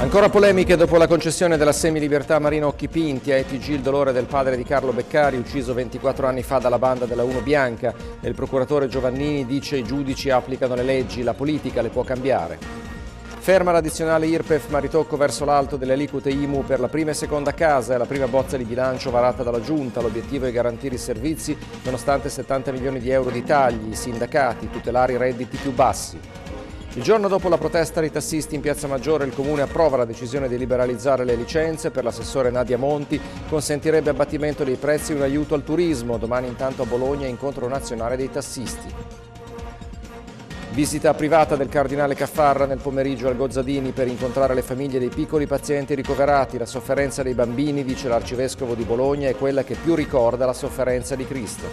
Ancora polemiche dopo la concessione della semilibertà a Marino Occhi Pinti, a ETG il dolore del padre di Carlo Beccari, ucciso 24 anni fa dalla banda della Uno Bianca. Il procuratore Giovannini dice i giudici applicano le leggi, la politica le può cambiare. Ferma l'addizionale IRPEF ma ritocco verso l'alto delle aliquote IMU per la prima e seconda casa e la prima bozza di bilancio varata dalla Giunta. L'obiettivo è garantire i servizi nonostante 70 milioni di euro di tagli, i sindacati, tutelare i redditi più bassi. Il giorno dopo la protesta dei tassisti in Piazza Maggiore il Comune approva la decisione di liberalizzare le licenze per l'assessore Nadia Monti, consentirebbe abbattimento dei prezzi e un aiuto al turismo. Domani intanto a Bologna incontro nazionale dei tassisti. Visita privata del cardinale Caffarra nel pomeriggio al Gozzadini per incontrare le famiglie dei piccoli pazienti ricoverati. La sofferenza dei bambini, dice l'arcivescovo di Bologna, è quella che più ricorda la sofferenza di Cristo.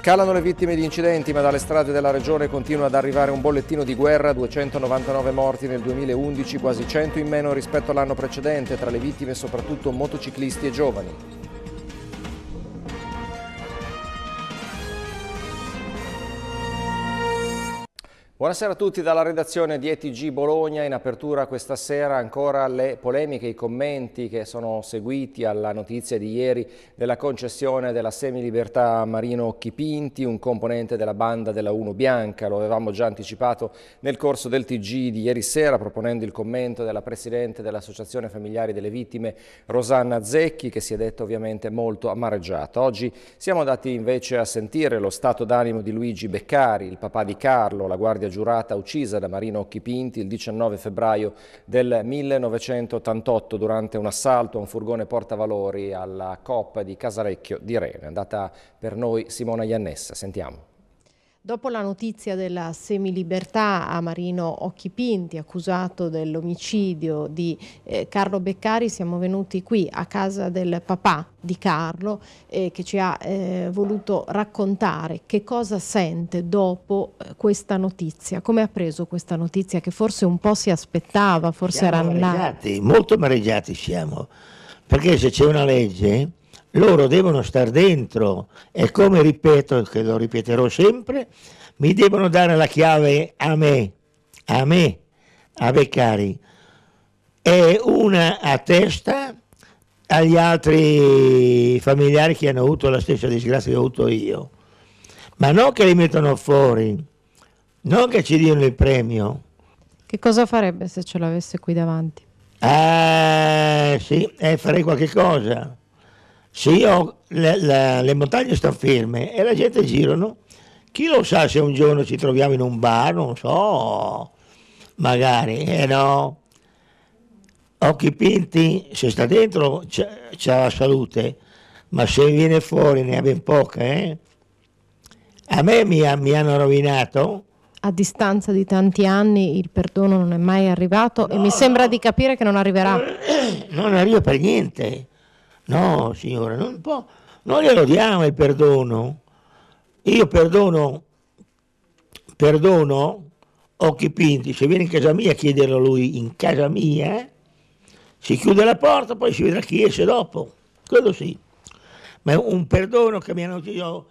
Calano le vittime di incidenti, ma dalle strade della regione continua ad arrivare un bollettino di guerra, 299 morti nel 2011, quasi 100 in meno rispetto all'anno precedente, tra le vittime soprattutto motociclisti e giovani. Buonasera a tutti dalla redazione di ETG Bologna. In apertura questa sera ancora le polemiche, i commenti che sono seguiti alla notizia di ieri della concessione della semilibertà a Marino Chipinti, un componente della banda della Uno Bianca. Lo avevamo già anticipato nel corso del TG di ieri sera proponendo il commento della Presidente dell'Associazione Familiari delle Vittime Rosanna Zecchi che si è detta ovviamente molto amareggiata. Oggi siamo andati invece a sentire lo stato d'animo di Luigi Beccari, il papà di Carlo, la guardia madre giurata uccisa da Marino Occhipinti il 19 febbraio del 1988 durante un assalto a un furgone portavalori alla Coppa di Casalecchio di Reno. È andata per noi Simona Iannessa, sentiamo. Dopo la notizia della semilibertà a Marino Occhi Pinti, accusato dell'omicidio di eh, Carlo Beccari, siamo venuti qui a casa del papà di Carlo eh, che ci ha eh, voluto raccontare che cosa sente dopo eh, questa notizia, come ha preso questa notizia che forse un po' si aspettava, forse siamo era andata. Molto mareggiati siamo, perché se c'è una legge loro devono stare dentro e come ripeto, che lo ripeterò sempre, mi devono dare la chiave a me, a me, a Beccari, e una a testa agli altri familiari che hanno avuto la stessa disgrazia che ho avuto io. Ma non che li mettono fuori, non che ci diano il premio. Che cosa farebbe se ce l'avesse qui davanti? Eh sì, eh, farei qualche cosa se io le, le, le montagne stanno ferme e la gente girano, chi lo sa se un giorno ci troviamo in un bar, non so, magari, eh no, occhi pinti, se sta dentro c'è, c'è la salute, ma se viene fuori ne ha ben poca, eh. A me mi, mi hanno rovinato, a distanza di tanti anni il perdono non è mai arrivato no, e mi sembra di capire che non arriverà. Non arriva per niente. No, signora, non può. Noi glielo diamo il perdono. Io perdono, perdono occhi pinti. Se viene in casa mia a chiederlo lui, in casa mia, eh, si chiude la porta, poi si vedrà chi esce dopo. Quello sì. Ma un perdono che mi hanno detto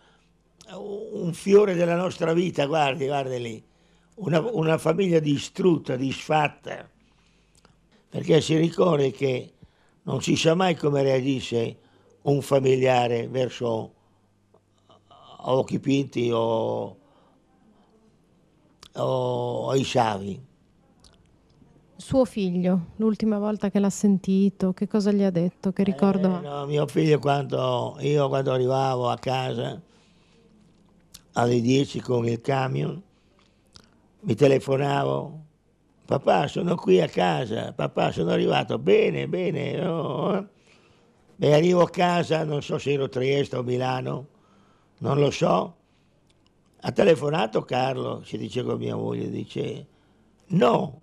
un fiore della nostra vita, guardi, guardi lì. Una, una famiglia distrutta, disfatta, perché si ricorda che non si sa mai come reagisce un familiare verso occhi pinti o, o ai savi. Suo figlio, l'ultima volta che l'ha sentito, che cosa gli ha detto, che ricordo eh, no, mio figlio quando io quando arrivavo a casa alle 10 con il camion, mi telefonavo papà sono qui a casa, papà sono arrivato, bene, bene, no? e arrivo a casa, non so se ero a Trieste o Milano, non lo so, ha telefonato Carlo, si dice con mia moglie, dice no,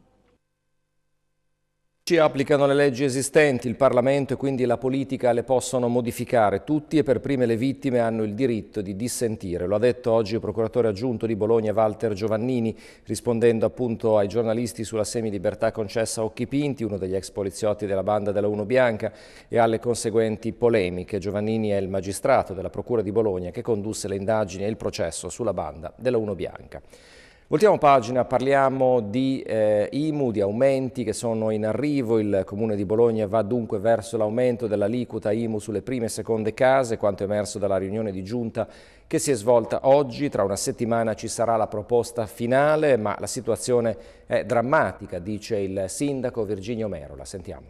ci applicano le leggi esistenti, il Parlamento e quindi la politica le possono modificare tutti e per prime le vittime hanno il diritto di dissentire. Lo ha detto oggi il procuratore aggiunto di Bologna Walter Giovannini rispondendo appunto ai giornalisti sulla semilibertà concessa a Occhi Pinti, uno degli ex poliziotti della banda della Uno Bianca e alle conseguenti polemiche. Giovannini è il magistrato della Procura di Bologna che condusse le indagini e il processo sulla banda della Uno Bianca. Voltiamo pagina, parliamo di eh, IMU, di aumenti che sono in arrivo. Il Comune di Bologna va dunque verso l'aumento dell'aliquota IMU sulle prime e seconde case, quanto emerso dalla riunione di giunta che si è svolta oggi. Tra una settimana ci sarà la proposta finale, ma la situazione è drammatica, dice il sindaco Virginio Mero. La sentiamo.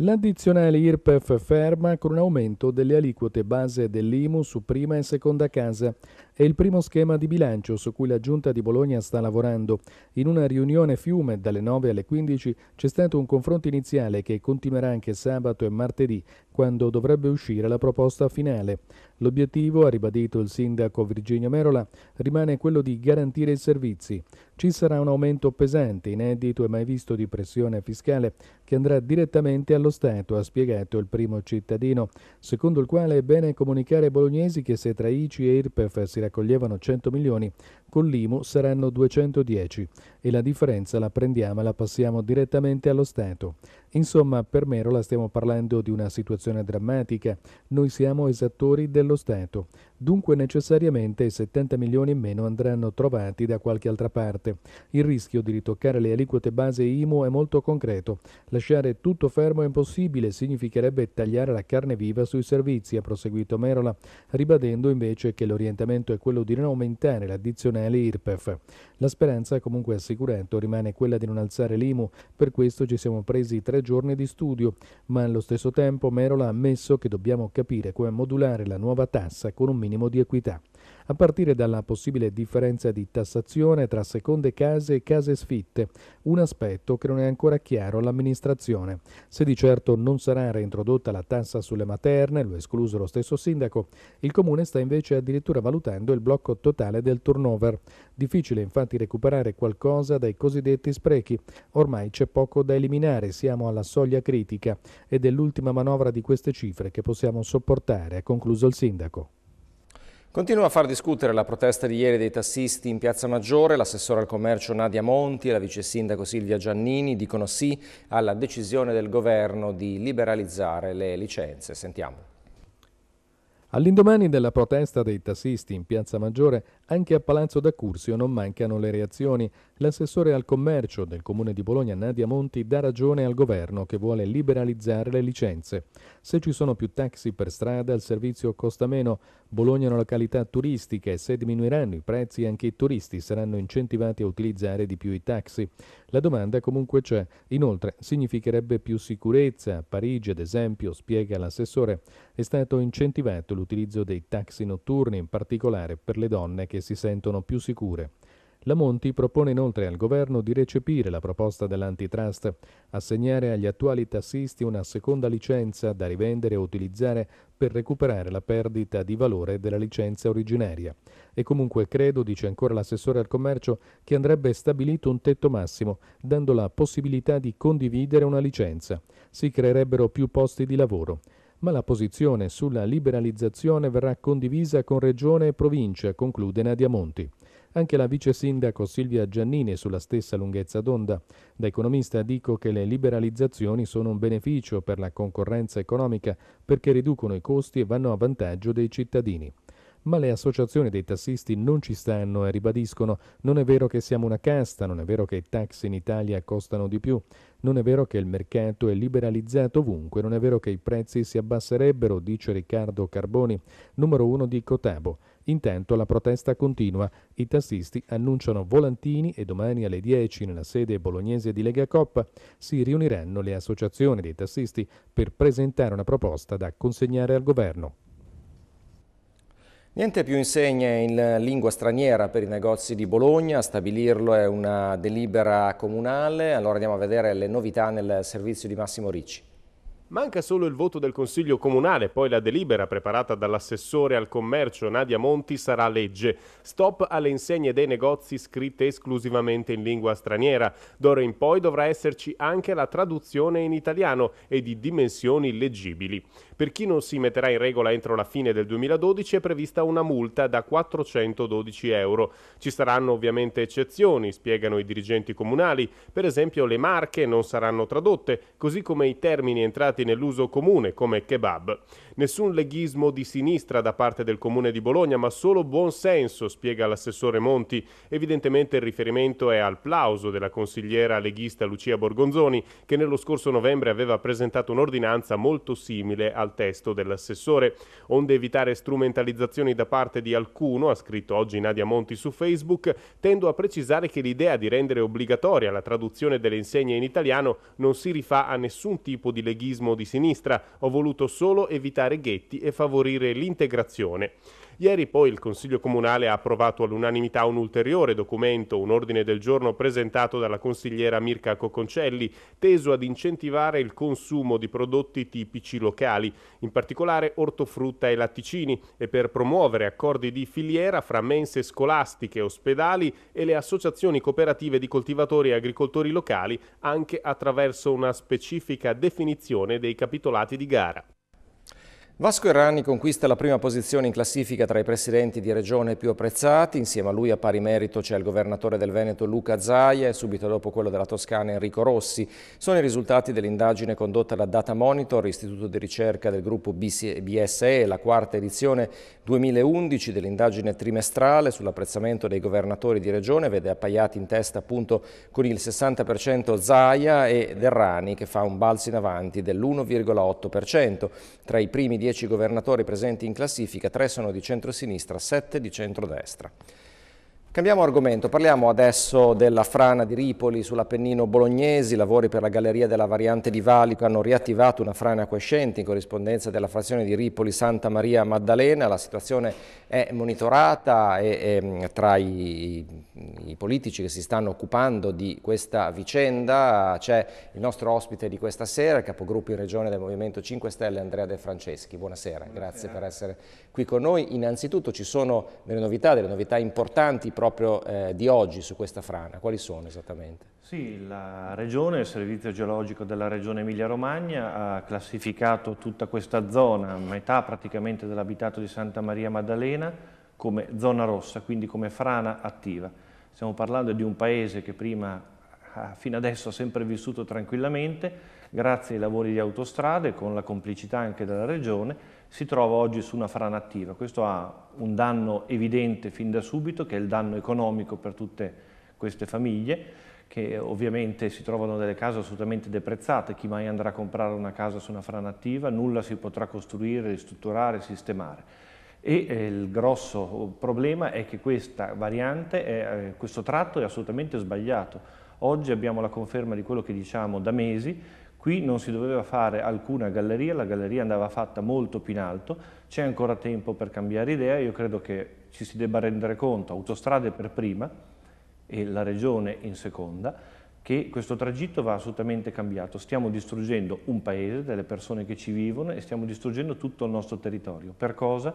L'addizionale IRPEF ferma con un aumento delle aliquote base dell'IMU su prima e seconda casa. È il primo schema di bilancio su cui la Giunta di Bologna sta lavorando. In una riunione fiume dalle 9 alle 15 c'è stato un confronto iniziale che continuerà anche sabato e martedì, quando dovrebbe uscire la proposta finale. L'obiettivo, ha ribadito il sindaco Virginio Merola, rimane quello di garantire i servizi. Ci sarà un aumento pesante, inedito e mai visto di pressione fiscale che andrà direttamente allo Stato, ha spiegato il primo cittadino, secondo il quale è bene comunicare ai bolognesi che se tra ICI e IRPEF si raccoglievano 100 milioni con l'IMU saranno 210 e la differenza la prendiamo e la passiamo direttamente allo Stato. Insomma, per Merola stiamo parlando di una situazione drammatica, noi siamo esattori dello Stato, dunque necessariamente i 70 milioni in meno andranno trovati da qualche altra parte. Il rischio di ritoccare le aliquote base IMU è molto concreto, lasciare tutto fermo è impossibile, significherebbe tagliare la carne viva sui servizi, ha proseguito Merola, ribadendo invece che l'orientamento è quello di non aumentare l'addizione pensionieri IRPEF. La speranza comunque assicurato, rimane quella di non alzare l'IMU, per questo ci siamo presi tre giorni di studio, ma allo stesso tempo Merola ha ammesso che dobbiamo capire come modulare la nuova tassa con un minimo di equità a partire dalla possibile differenza di tassazione tra seconde case e case sfitte, un aspetto che non è ancora chiaro all'amministrazione. Se di certo non sarà reintrodotta la tassa sulle materne, lo escluso lo stesso sindaco, il comune sta invece addirittura valutando il blocco totale del turnover. Difficile infatti recuperare qualcosa dai cosiddetti sprechi. Ormai c'è poco da eliminare, siamo alla soglia critica ed è l'ultima manovra di queste cifre che possiamo sopportare, ha concluso il sindaco. Continua a far discutere la protesta di ieri dei tassisti in Piazza Maggiore. L'assessore al commercio Nadia Monti e la vice sindaco Silvia Giannini dicono sì alla decisione del governo di liberalizzare le licenze. Sentiamo. All'indomani della protesta dei tassisti in Piazza Maggiore, anche a Palazzo da d'Accursio non mancano le reazioni. L'assessore al commercio del Comune di Bologna, Nadia Monti, dà ragione al governo che vuole liberalizzare le licenze. Se ci sono più taxi per strada, il servizio costa meno. Bologna è una località turistica e se diminuiranno i prezzi anche i turisti saranno incentivati a utilizzare di più i taxi. La domanda comunque c'è. Inoltre, significherebbe più sicurezza. A Parigi, ad esempio, spiega l'assessore, è stato incentivato l'utilizzo l'utilizzo dei taxi notturni, in particolare per le donne che si sentono più sicure. La Monti propone inoltre al governo di recepire la proposta dell'antitrust, assegnare agli attuali tassisti una seconda licenza da rivendere o utilizzare per recuperare la perdita di valore della licenza originaria. E comunque credo, dice ancora l'assessore al commercio, che andrebbe stabilito un tetto massimo, dando la possibilità di condividere una licenza. Si creerebbero più posti di lavoro ma la posizione sulla liberalizzazione verrà condivisa con Regione e Provincia, conclude Nadia Monti. Anche la vice sindaco Silvia Giannini è sulla stessa lunghezza d'onda. Da economista dico che le liberalizzazioni sono un beneficio per la concorrenza economica perché riducono i costi e vanno a vantaggio dei cittadini ma le associazioni dei tassisti non ci stanno e ribadiscono non è vero che siamo una casta, non è vero che i taxi in Italia costano di più, non è vero che il mercato è liberalizzato ovunque, non è vero che i prezzi si abbasserebbero, dice Riccardo Carboni, numero uno di Cotabo. Intanto la protesta continua. I tassisti annunciano volantini e domani alle 10 nella sede bolognese di Lega Coppa si riuniranno le associazioni dei tassisti per presentare una proposta da consegnare al governo. Niente più insegne in lingua straniera per i negozi di Bologna, stabilirlo è una delibera comunale, allora andiamo a vedere le novità nel servizio di Massimo Ricci. Manca solo il voto del Consiglio Comunale, poi la delibera preparata dall'assessore al commercio Nadia Monti sarà legge. Stop alle insegne dei negozi scritte esclusivamente in lingua straniera. D'ora in poi dovrà esserci anche la traduzione in italiano e di dimensioni leggibili. Per chi non si metterà in regola entro la fine del 2012 è prevista una multa da 412 euro. Ci saranno ovviamente eccezioni, spiegano i dirigenti comunali. Per esempio le marche non saranno tradotte, così come i termini entrati utilizzati nell'uso comune come kebab. Nessun leghismo di sinistra da parte del comune di Bologna, ma solo buon senso, spiega l'assessore Monti. Evidentemente il riferimento è al plauso della consigliera leghista Lucia Borgonzoni, che nello scorso novembre aveva presentato un'ordinanza molto simile al testo dell'assessore. Onde evitare strumentalizzazioni da parte di alcuno, ha scritto oggi Nadia Monti su Facebook, tendo a precisare che l'idea di rendere obbligatoria la traduzione delle insegne in italiano non si rifà a nessun tipo di leghismo populismo di sinistra, ho voluto solo evitare ghetti e favorire l'integrazione. Ieri poi il Consiglio Comunale ha approvato all'unanimità un ulteriore documento, un ordine del giorno presentato dalla consigliera Mirka Cocconcelli, teso ad incentivare il consumo di prodotti tipici locali, in particolare ortofrutta e latticini, e per promuovere accordi di filiera fra mense scolastiche, ospedali e le associazioni cooperative di coltivatori e agricoltori locali, anche attraverso una specifica definizione dei capitolati di gara. Vasco Errani conquista la prima posizione in classifica tra i presidenti di regione più apprezzati, insieme a lui a pari merito c'è il governatore del Veneto Luca Zaia e subito dopo quello della Toscana Enrico Rossi. Sono i risultati dell'indagine condotta da Data Monitor, istituto di ricerca del gruppo BSE, la quarta edizione 2011 dell'indagine trimestrale sull'apprezzamento dei governatori di regione, vede appaiati in testa appunto con il 60% Zaia ed Errani che fa un balzo in avanti dell'1,8%. Tra i primi di 10 governatori presenti in classifica, 3 sono di centrosinistra, 7 di centrodestra. Cambiamo argomento, parliamo adesso della frana di Ripoli sull'Appennino Bolognesi, i lavori per la galleria della variante di Valico hanno riattivato una frana acquescente in corrispondenza della frazione di Ripoli Santa Maria Maddalena, la situazione è monitorata e, e ehm, tra i, i, politici che si stanno occupando di questa vicenda c'è il nostro ospite di questa sera, il capogruppo in regione del Movimento 5 Stelle Andrea De Franceschi, buonasera, buonasera. grazie per essere qui con noi. Innanzitutto ci sono delle novità, delle novità importanti proprio proprio eh, di oggi su questa frana, quali sono esattamente? Sì, la Regione, il Servizio Geologico della Regione Emilia-Romagna ha classificato tutta questa zona, metà praticamente dell'abitato di Santa Maria Maddalena, come zona rossa, quindi come frana attiva. Stiamo parlando di un paese che prima, ah, fino adesso, ha sempre vissuto tranquillamente, grazie ai lavori di autostrade, con la complicità anche della Regione, si trova oggi su una frana attiva. Questo ha un danno evidente fin da subito, che è il danno economico per tutte queste famiglie, che ovviamente si trovano delle case assolutamente deprezzate, chi mai andrà a comprare una casa su una frana attiva, nulla si potrà costruire, ristrutturare, sistemare. E eh, il grosso problema è che questa variante, è, eh, questo tratto è assolutamente sbagliato. Oggi abbiamo la conferma di quello che diciamo da mesi, Qui non si doveva fare alcuna galleria, la galleria andava fatta molto più in alto, c'è ancora tempo per cambiare idea, io credo che ci si debba rendere conto, autostrade per prima e la regione in seconda, che questo tragitto va assolutamente cambiato. Stiamo distruggendo un paese, delle persone che ci vivono e stiamo distruggendo tutto il nostro territorio. Per cosa?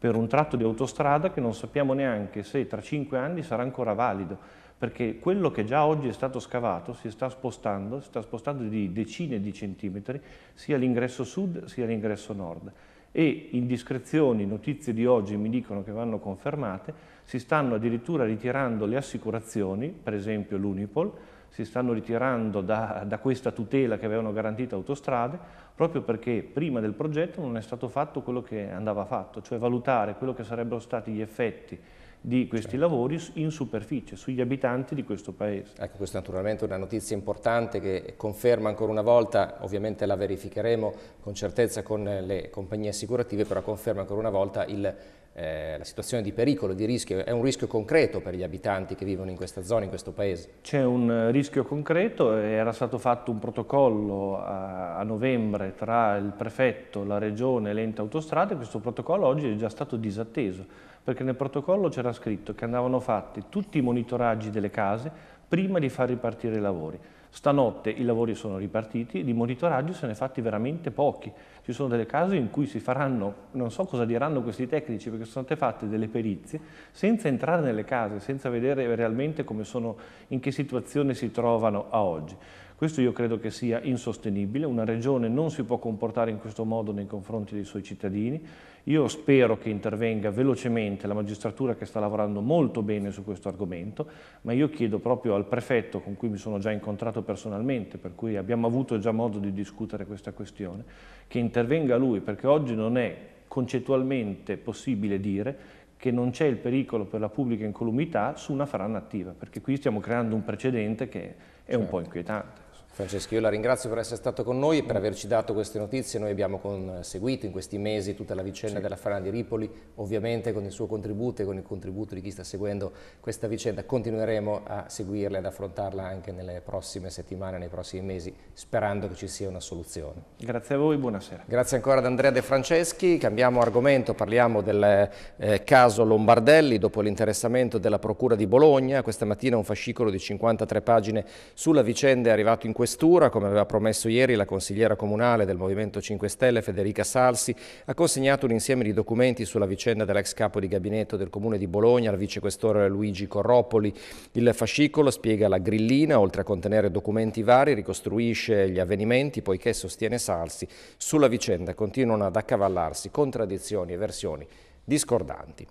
Per un tratto di autostrada che non sappiamo neanche se tra cinque anni sarà ancora valido perché quello che già oggi è stato scavato si sta spostando, si sta spostando di decine di centimetri sia l'ingresso sud sia l'ingresso nord e indiscrezioni, notizie di oggi mi dicono che vanno confermate, si stanno addirittura ritirando le assicurazioni, per esempio l'Unipol, si stanno ritirando da, da, questa tutela che avevano garantito autostrade, proprio perché prima del progetto non è stato fatto quello che andava fatto, cioè valutare quello che sarebbero stati gli effetti di questi certo. lavori in superficie, sugli abitanti di questo paese. Ecco, questa è naturalmente una notizia importante che conferma ancora una volta, ovviamente la verificheremo con certezza con eh, le compagnie assicurative, però conferma ancora una volta il eh, la situazione di pericolo, di rischio, è un rischio concreto per gli abitanti che vivono in questa zona, in questo paese? C'è un eh, rischio concreto, era stato fatto un protocollo a, a novembre tra il prefetto, la regione e l'ente autostrade, questo protocollo oggi è già stato disatteso perché nel protocollo c'era scritto che andavano fatti tutti i monitoraggi delle case prima di far ripartire i lavori. Stanotte i lavori sono ripartiti, di monitoraggio se ne è fatti veramente pochi. Ci sono delle case in cui si faranno, non so cosa diranno questi tecnici, perché sono state fatte delle perizie senza entrare nelle case, senza vedere realmente sono, in che situazione si trovano a oggi. Questo io credo che sia insostenibile, una regione non si può comportare in questo modo nei confronti dei suoi cittadini io spero che intervenga velocemente la magistratura che sta lavorando molto bene su questo argomento, ma io chiedo proprio al prefetto con cui mi sono già incontrato personalmente, per cui abbiamo avuto già modo di discutere questa questione, che intervenga lui, perché oggi non è concettualmente possibile dire che non c'è il pericolo per la pubblica incolumità su una frana attiva, perché qui stiamo creando un precedente che è certo. un po' certo. inquietante. Francesco, io la ringrazio per essere stato con noi e per averci dato queste notizie. Noi abbiamo eh, seguito in questi mesi tutta la vicenda sì. della Farana di Ripoli, ovviamente con il suo contributo e con il contributo di chi sta seguendo questa vicenda. Continueremo a seguirla e ad affrontarla anche nelle prossime settimane, nei prossimi mesi, sperando che ci sia una soluzione. Grazie a voi, buonasera. Grazie ancora ad Andrea De Franceschi. Cambiamo argomento, parliamo del eh, caso Lombardelli dopo l'interessamento della Procura di Bologna. Questa mattina un fascicolo di 53 pagine sulla vicenda è arrivato in questo questura, come aveva promesso ieri la consigliera comunale del Movimento 5 Stelle Federica Salsi, ha consegnato un insieme di documenti sulla vicenda dell'ex capo di gabinetto del Comune di Bologna, al vicequestore Luigi Corropoli. Il fascicolo spiega la grillina, oltre a contenere documenti vari, ricostruisce gli avvenimenti, poiché sostiene Salsi, sulla vicenda continuano ad accavallarsi contraddizioni e versioni discordanti.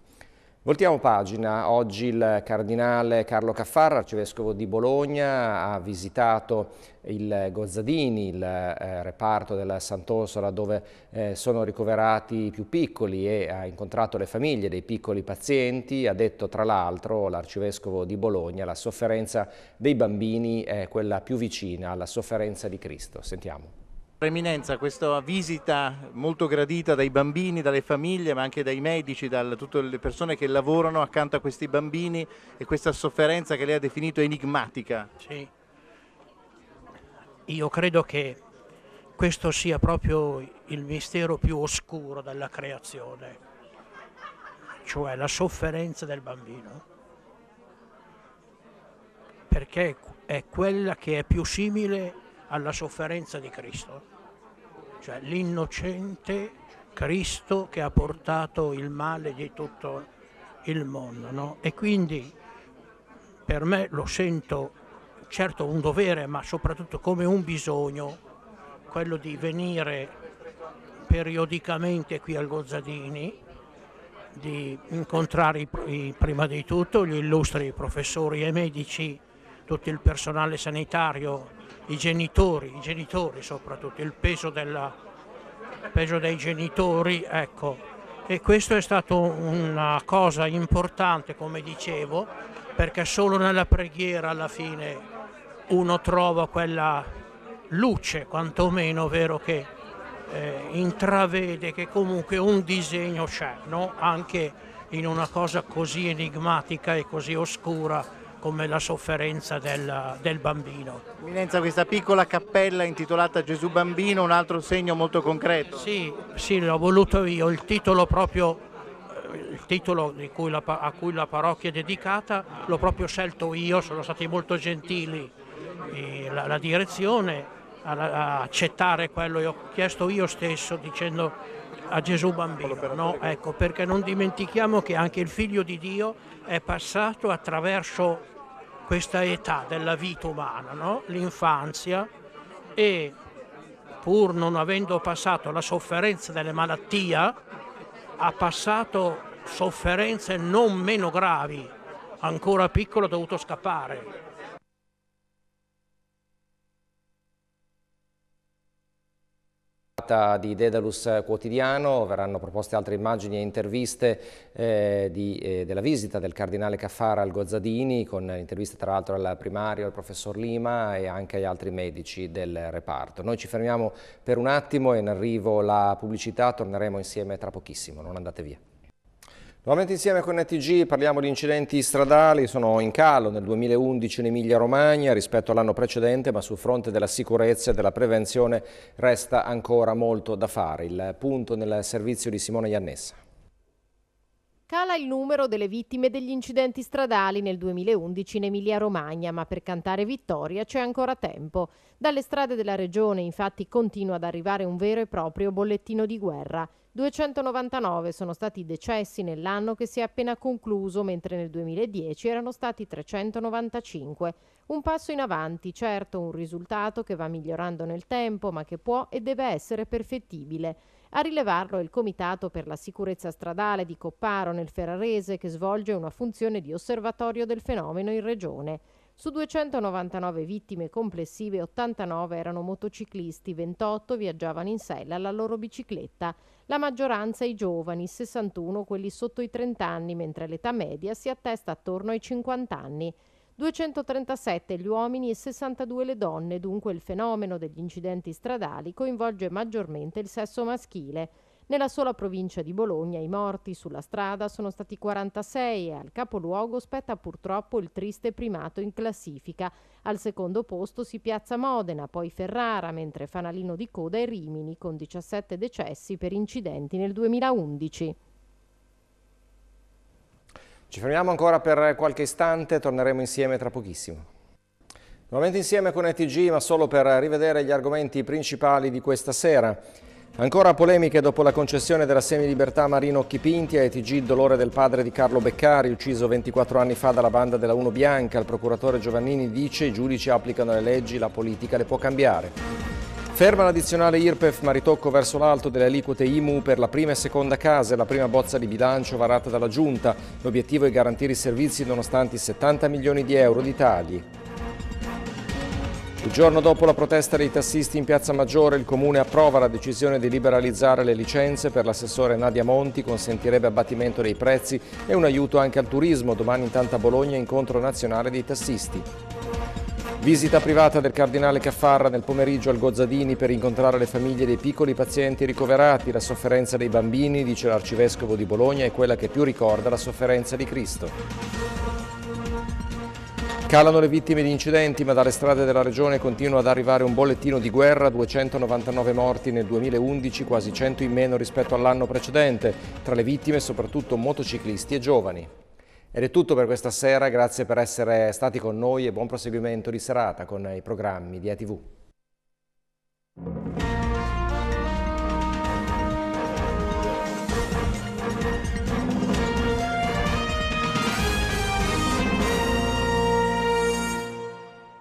Voltiamo pagina, oggi il cardinale Carlo Caffarra, arcivescovo di Bologna, ha visitato il Gozzadini, il eh, reparto della Sant'Orsola dove eh, sono ricoverati i più piccoli e ha incontrato le famiglie dei piccoli pazienti, ha detto tra l'altro l'arcivescovo di Bologna la sofferenza dei bambini è quella più vicina alla sofferenza di Cristo. Sentiamo. Preminenza, questa visita molto gradita dai bambini, dalle famiglie, ma anche dai medici, da tutte le persone che lavorano accanto a questi bambini e questa sofferenza che lei ha definito enigmatica. Sì, io credo che questo sia proprio il mistero più oscuro della creazione, cioè la sofferenza del bambino, perché è quella che è più simile a alla sofferenza di Cristo, cioè l'innocente Cristo che ha portato il male di tutto il mondo. No? E quindi per me lo sento certo un dovere, ma soprattutto come un bisogno, quello di venire periodicamente qui al Gozzadini, di incontrare i, prima di tutto gli illustri professori e medici tutto il personale sanitario, i genitori, i genitori soprattutto, il peso, della, peso dei genitori, ecco. E questo è stato una cosa importante, come dicevo, perché solo nella preghiera alla fine uno trova quella luce, quantomeno, vero che eh, intravede che comunque un disegno c'è, no? anche in una cosa così enigmatica e così oscura come la sofferenza del, del bambino. Eminenza, questa piccola cappella intitolata Gesù Bambino, un altro segno molto concreto. Sì, sì l'ho voluto io, il titolo proprio eh, il titolo cui la, a cui la parrocchia è dedicata l'ho proprio scelto io, sono stati molto gentili eh, la, la direzione a, a, accettare quello che ho chiesto io stesso dicendo a Gesù bambino, no? ecco, perché non dimentichiamo che anche il figlio di Dio è passato attraverso questa età della vita umana, no? l'infanzia, e pur non avendo passato la sofferenza delle malattie, ha passato sofferenze non meno gravi, ancora piccolo ha dovuto scappare puntata di Dedalus Quotidiano, verranno proposte altre immagini e interviste eh, di, eh, della visita del cardinale Caffara al Gozzadini, con interviste tra l'altro al primario, al professor Lima e anche agli altri medici del reparto. Noi ci fermiamo per un attimo e in arrivo la pubblicità, torneremo insieme tra pochissimo, non andate via. Nuovamente insieme con NTG parliamo di incidenti stradali, sono in calo nel 2011 in Emilia Romagna rispetto all'anno precedente ma sul fronte della sicurezza e della prevenzione resta ancora molto da fare. Il punto nel servizio di Simone Iannessa. Cala il numero delle vittime degli incidenti stradali nel 2011 in Emilia Romagna, ma per cantare vittoria c'è ancora tempo. Dalle strade della regione infatti continua ad arrivare un vero e proprio bollettino di guerra 299 sono stati i decessi nell'anno che si è appena concluso, mentre nel 2010 erano stati 395. Un passo in avanti, certo, un risultato che va migliorando nel tempo, ma che può e deve essere perfettibile. A rilevarlo è il Comitato per la sicurezza stradale di Copparo nel Ferrarese che svolge una funzione di osservatorio del fenomeno in regione. Su 299 vittime complessive, 89 erano motociclisti, 28 viaggiavano in sella alla loro bicicletta. La maggioranza i giovani, 61 quelli sotto i 30 anni, mentre l'età media si attesta attorno ai 50 anni. 237 gli uomini e 62 le donne, dunque il fenomeno degli incidenti stradali coinvolge maggiormente il sesso maschile. Nella sola provincia di Bologna i morti sulla strada sono stati 46 e al capoluogo spetta purtroppo il triste primato in classifica. Al secondo posto si piazza Modena, poi Ferrara, mentre fanalino di coda è Rimini con 17 decessi per incidenti nel 2011. Ci fermiamo ancora per qualche istante, torneremo insieme tra pochissimo. Nuovamente insieme con ETG, ma solo per rivedere gli argomenti principali di questa sera. Ancora polemiche dopo la concessione della semilibertà a Marino Chipinti a ETG il dolore del padre di Carlo Beccari, ucciso 24 anni fa dalla banda della Uno Bianca. Il procuratore Giovannini dice i giudici applicano le leggi, la politica le può cambiare. Ferma l'addizionale IRPEF ma ritocco verso l'alto delle aliquote IMU per la prima e seconda casa e la prima bozza di bilancio varata dalla Giunta. L'obiettivo è garantire i servizi nonostante i 70 milioni di euro di tagli. Il giorno dopo la protesta dei tassisti in Piazza Maggiore, il Comune approva la decisione di liberalizzare le licenze per l'assessore Nadia Monti, consentirebbe abbattimento dei prezzi e un aiuto anche al turismo. Domani intanto a Bologna incontro nazionale dei tassisti. Visita privata del Cardinale Caffarra nel pomeriggio al Gozzadini per incontrare le famiglie dei piccoli pazienti ricoverati. La sofferenza dei bambini, dice l'Arcivescovo di Bologna, è quella che più ricorda la sofferenza di Cristo. Calano le vittime di incidenti, ma dalle strade della regione continua ad arrivare un bollettino di guerra, 299 morti nel 2011, quasi 100 in meno rispetto all'anno precedente, tra le vittime soprattutto motociclisti e giovani. Ed è tutto per questa sera, grazie per essere stati con noi e buon proseguimento di serata con i programmi di ETV.